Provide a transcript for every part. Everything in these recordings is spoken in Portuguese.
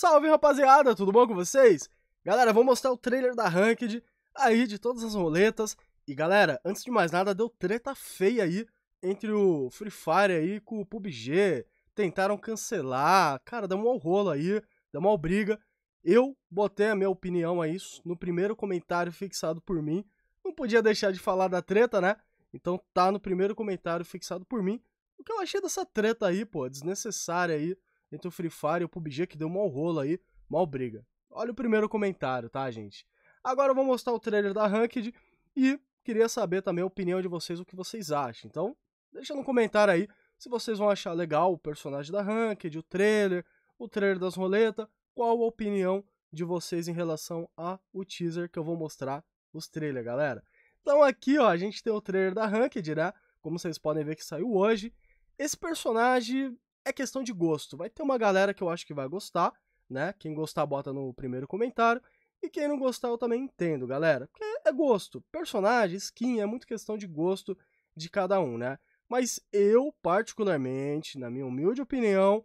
Salve rapaziada, tudo bom com vocês? Galera, vou mostrar o trailer da Ranked aí de todas as roletas. E galera, antes de mais nada, deu treta feia aí entre o Free Fire aí com o PUBG. Tentaram cancelar, cara, deu um rolo aí, deu uma briga. Eu botei a minha opinião a isso no primeiro comentário fixado por mim. Não podia deixar de falar da treta, né? Então tá no primeiro comentário fixado por mim. O que eu achei dessa treta aí, pô, desnecessária aí entre o Free Fire e o PUBG, que deu mal rolo aí, mal briga. Olha o primeiro comentário, tá, gente? Agora eu vou mostrar o trailer da Ranked e queria saber também a opinião de vocês, o que vocês acham. Então, deixa no comentário aí se vocês vão achar legal o personagem da Ranked, o trailer, o trailer das roletas, qual a opinião de vocês em relação ao teaser que eu vou mostrar os trailers, galera. Então aqui, ó, a gente tem o trailer da Ranked, né? Como vocês podem ver que saiu hoje. Esse personagem, é questão de gosto. Vai ter uma galera que eu acho que vai gostar, né? Quem gostar, bota no primeiro comentário. E quem não gostar, eu também entendo, galera. Porque é gosto. Personagem, skin, é muito questão de gosto de cada um, né? Mas eu, particularmente, na minha humilde opinião,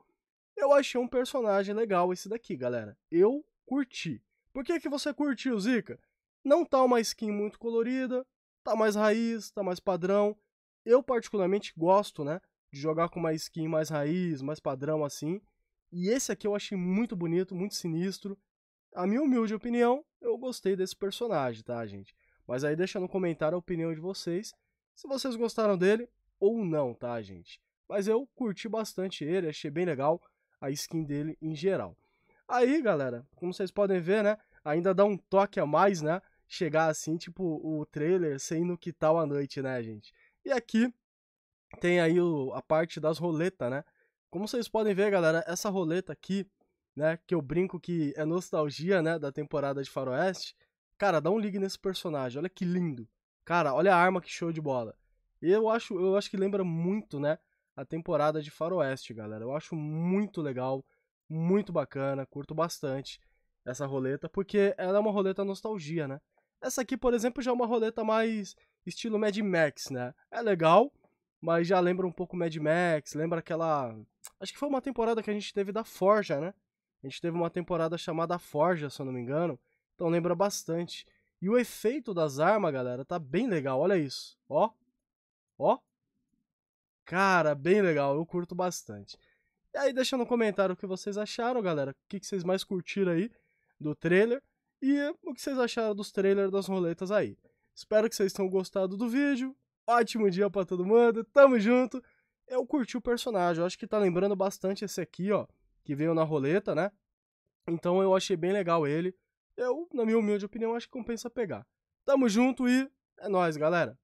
eu achei um personagem legal esse daqui, galera. Eu curti. Por que, que você curtiu, Zika? Não tá uma skin muito colorida, tá mais raiz, tá mais padrão. Eu, particularmente, gosto, né? de jogar com uma skin mais raiz, mais padrão assim. E esse aqui eu achei muito bonito, muito sinistro. A minha humilde opinião, eu gostei desse personagem, tá, gente? Mas aí deixa no comentário a opinião de vocês, se vocês gostaram dele ou não, tá, gente? Mas eu curti bastante ele, achei bem legal a skin dele em geral. Aí, galera, como vocês podem ver, né, ainda dá um toque a mais, né? Chegar assim, tipo, o trailer sendo que tal a noite, né, gente? E aqui tem aí o, a parte das roletas, né? Como vocês podem ver, galera, essa roleta aqui, né, que eu brinco que é nostalgia, né, da temporada de Faroeste, cara, dá um ligue nesse personagem, olha que lindo. Cara, olha a arma que show de bola. Eu acho, eu acho que lembra muito, né, a temporada de Faroeste, galera. Eu acho muito legal, muito bacana, curto bastante essa roleta, porque ela é uma roleta nostalgia, né? Essa aqui, por exemplo, já é uma roleta mais estilo Mad Max, né? É legal, mas já lembra um pouco Mad Max, lembra aquela. Acho que foi uma temporada que a gente teve da Forja, né? A gente teve uma temporada chamada Forja, se eu não me engano. Então lembra bastante. E o efeito das armas, galera, tá bem legal. Olha isso. Ó. Ó. Cara, bem legal. Eu curto bastante. E aí, deixa no comentário o que vocês acharam, galera. O que vocês mais curtiram aí do trailer. E o que vocês acharam dos trailers das roletas aí. Espero que vocês tenham gostado do vídeo ótimo dia para todo mundo, tamo junto. Eu curti o personagem, eu acho que tá lembrando bastante esse aqui, ó, que veio na roleta, né? Então eu achei bem legal ele. Eu, na minha humilde opinião, acho que compensa pegar. Tamo junto e é nóis, galera!